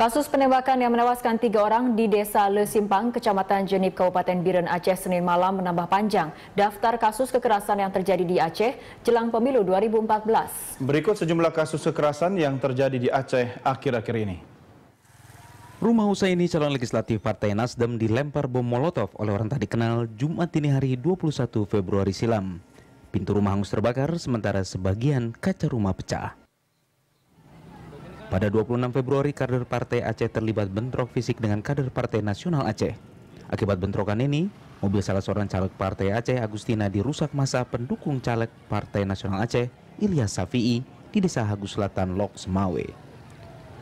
Kasus penembakan yang menewaskan tiga orang di Desa Lesimpang, Kecamatan Jenip, Kabupaten Biren, Aceh, Senin malam menambah panjang daftar kasus kekerasan yang terjadi di Aceh jelang pemilu 2014. Berikut sejumlah kasus kekerasan yang terjadi di Aceh akhir-akhir ini. Rumah usai ini calon legislatif Partai Nasdem dilempar bom molotov oleh orang tak dikenal Jumat dini hari 21 Februari silam. Pintu rumah hangus terbakar, sementara sebagian kaca rumah pecah. Pada 26 Februari, kader Partai Aceh terlibat bentrok fisik dengan kader Partai Nasional Aceh. Akibat bentrokan ini, mobil salah seorang caleg Partai Aceh Agustina dirusak masa pendukung caleg Partai Nasional Aceh Ilyas Safi'i di Desa Hagus Selatan Lok Semawe.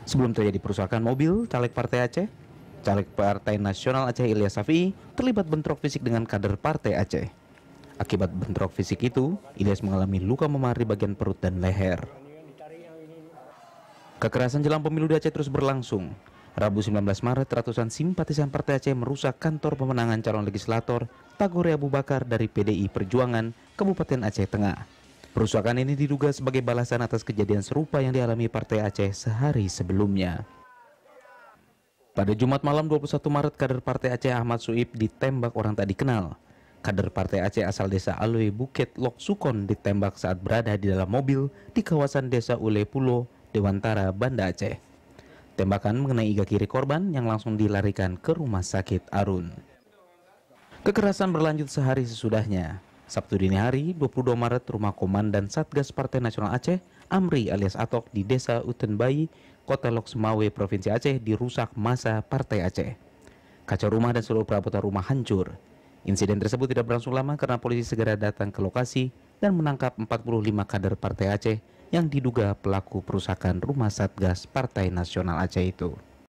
Sebelum terjadi perusakan mobil caleg Partai Aceh, caleg Partai Nasional Aceh Ilyas Safi'i terlibat bentrok fisik dengan kader Partai Aceh. Akibat bentrok fisik itu, Ilyas mengalami luka memar di bagian perut dan leher. Kekerasan jelang pemilu di Aceh terus berlangsung. Rabu 19 Maret, ratusan simpatisan Partai Aceh merusak kantor pemenangan calon legislator Tagore Abu Bakar dari PDI Perjuangan, Kabupaten Aceh Tengah. Perusakan ini diduga sebagai balasan atas kejadian serupa yang dialami Partai Aceh sehari sebelumnya. Pada Jumat malam 21 Maret, kader Partai Aceh Ahmad Suib ditembak orang tak dikenal. Kader Partai Aceh asal desa Alwe Bukit Lok Sukon ditembak saat berada di dalam mobil di kawasan desa Ule Pulo, Dewantara, Banda Aceh. Tembakan mengenai iga kiri korban yang langsung dilarikan ke rumah sakit Arun. Kekerasan berlanjut sehari sesudahnya. Sabtu dini hari, 22 Maret, rumah Komandan Satgas Partai Nasional Aceh, Amri alias Atok di Desa Utenbayi, Kota Loksemawe, Provinsi Aceh dirusak masa Partai Aceh. Kaca rumah dan seluruh perabotan rumah hancur. Insiden tersebut tidak berlangsung lama karena polisi segera datang ke lokasi dan menangkap 45 kader Partai Aceh yang diduga pelaku perusakan rumah Satgas Partai Nasional Aceh itu.